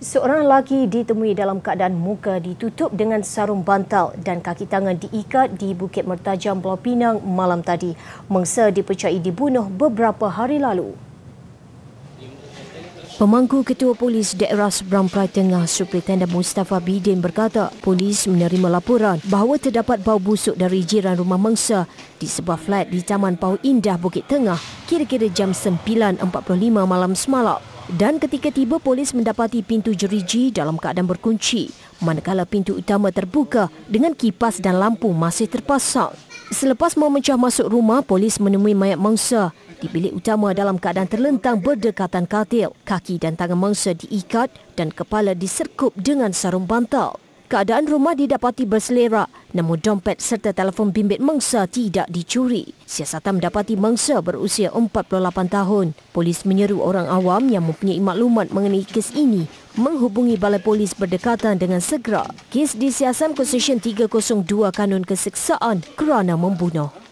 Seorang lelaki ditemui dalam keadaan muka ditutup dengan sarung bantal dan kaki tangan diikat di Bukit Mertajam Pulau Pinang malam tadi. mangsa dipercayai dibunuh beberapa hari lalu. Pemangku Ketua Polis Daerah Seberang Perai Tengah Superintendent Mustafa Bidin berkata polis menerima laporan bahawa terdapat bau busuk dari jiran rumah mangsa di sebuah flat di Taman Pau Indah Bukit Tengah kira-kira jam 9.45 malam semalam dan ketika tiba polis mendapati pintu jeriji dalam keadaan berkunci manakala pintu utama terbuka dengan kipas dan lampu masih terpasang. Selepas memecah masuk rumah, polis menemui mayat mangsa di bilik utama dalam keadaan terlentang berdekatan katil. Kaki dan tangan mangsa diikat dan kepala diserkup dengan sarung bantal keadaan rumah didapati berselerak namun dompet serta telefon bimbit mangsa tidak dicuri. Siasatan mendapati mangsa berusia 48 tahun. Polis menyeru orang awam yang mempunyai maklumat mengenai kes ini menghubungi balai polis berdekatan dengan segera. Kes disiasam ke Session 302 Kanun Keseksaan kerana membunuh.